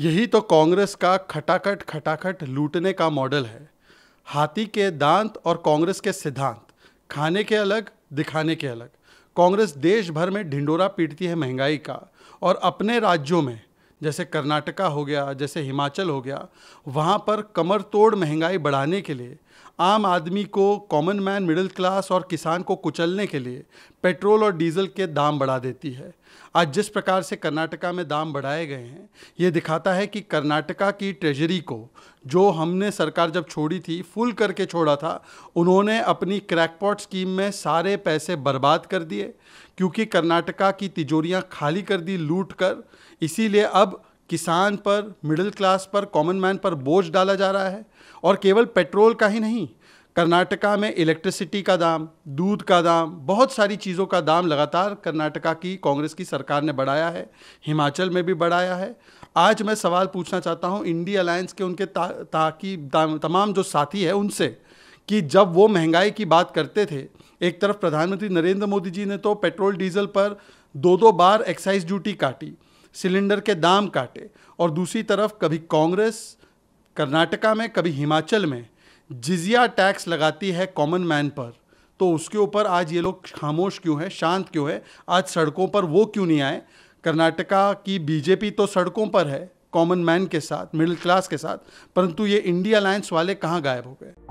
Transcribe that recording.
यही तो कांग्रेस का खटाखट खटाखट लूटने का मॉडल है हाथी के दांत और कांग्रेस के सिद्धांत खाने के अलग दिखाने के अलग कांग्रेस देश भर में ढिंडोरा पीटती है महंगाई का और अपने राज्यों में जैसे कर्नाटका हो गया जैसे हिमाचल हो गया वहाँ पर कमर तोड़ महंगाई बढ़ाने के लिए आम आदमी को कॉमन मैन मिडिल क्लास और किसान को कुचलने के लिए पेट्रोल और डीजल के दाम बढ़ा देती है आज जिस प्रकार से कर्नाटका में दाम बढ़ाए गए हैं ये दिखाता है कि कर्नाटका की ट्रेजरी को जो हमने सरकार जब छोड़ी थी फुल करके छोड़ा था उन्होंने अपनी क्रैकपॉट स्कीम में सारे पैसे बर्बाद कर दिए क्योंकि कर्नाटका की तिजोरियाँ खाली कर दी लूट कर इसीलिए अब किसान पर मिडिल क्लास पर कॉमन मैन पर बोझ डाला जा रहा है और केवल पेट्रोल का ही नहीं कर्नाटका में इलेक्ट्रिसिटी का दाम दूध का दाम बहुत सारी चीज़ों का दाम लगातार कर्नाटका की कांग्रेस की सरकार ने बढ़ाया है हिमाचल में भी बढ़ाया है आज मैं सवाल पूछना चाहता हूँ इंडी अलायंस के उनके ता, ताकि तमाम जो साथी है उनसे कि जब वो महंगाई की बात करते थे एक तरफ प्रधानमंत्री नरेंद्र मोदी जी ने तो पेट्रोल डीजल पर दो दो बार एक्साइज ड्यूटी काटी सिलेंडर के दाम काटे और दूसरी तरफ कभी कांग्रेस कर्नाटका में कभी हिमाचल में जिजिया टैक्स लगाती है कॉमन मैन पर तो उसके ऊपर आज ये लोग खामोश क्यों है शांत क्यों है आज सड़कों पर वो क्यों नहीं आए कर्नाटका की बीजेपी तो सड़कों पर है कॉमन मैन के साथ मिडिल क्लास के साथ परंतु ये इंडिया अलायंस वाले कहाँ गायब हो गए